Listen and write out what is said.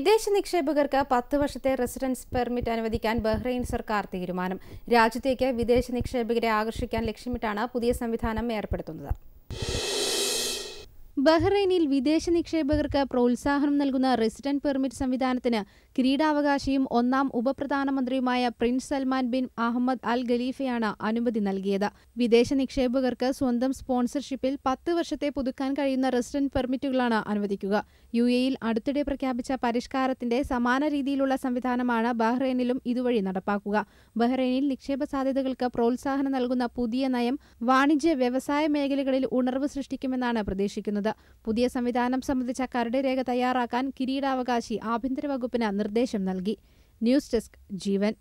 വിദേശ നിക്ഷേപകർക്ക് പത്ത് വർഷത്തെ റെസിഡൻസ് പെർമിറ്റ് അനുവദിക്കാൻ ബഹ്റൈൻ സർക്കാർ തീരുമാനം രാജ്യത്തേക്ക് വിദേശ നിക്ഷേപകരെ ആകർഷിക്കാൻ ലക്ഷ്യമിട്ടാണ് പുതിയ സംവിധാനം ഏർപ്പെടുത്തുന്നത് ബഹ്റൈനിൽ വിദേശ നിക്ഷേപകർക്ക് പ്രോത്സാഹനം നൽകുന്ന റെസിഡന്റ് പെർമിറ്റ് സംവിധാനത്തിന് കിരീടാവകാശിയും ഒന്നാം ഉപപ്രധാനമന്ത്രിയുമായ prince Salman bin Ahmed Al ഖലീഫയാണ് അനുമതി നൽകിയത് വിദേശ നിക്ഷേപകർക്ക് സ്വന്തം സ്പോൺസർഷിപ്പിൽ പത്ത് വർഷത്തെ പുതുക്കാൻ കഴിയുന്ന റെസിഡന്റ് പെർമിറ്റുകളാണ് അനുവദിക്കുക യു എയിൽ അടുത്തിടെ പ്രഖ്യാപിച്ച പരിഷ്കാരത്തിന്റെ സമാന രീതിയിലുള്ള സംവിധാനമാണ് ബഹ്റൈനിലും ഇതുവഴി നടപ്പാക്കുക ബഹ്റൈനിൽ നിക്ഷേപ സാധ്യതകൾക്ക് പ്രോത്സാഹനം നൽകുന്ന പുതിയ നയം വാണിജ്യ വ്യവസായ മേഖലകളിൽ ഉണർവ് സൃഷ്ടിക്കുമെന്നാണ് പ്രതീക്ഷിക്കുന്നത് പുതിയ സംവിധാനം സംബന്ധിച്ച കരട് രേഖ തയ്യാറാക്കാൻ കിരീടാവകാശി ആഭ്യന്തര വകുപ്പിന് നിർദ്ദേശം നൽകി ന്യൂസ് ഡെസ്ക് ജീവൻ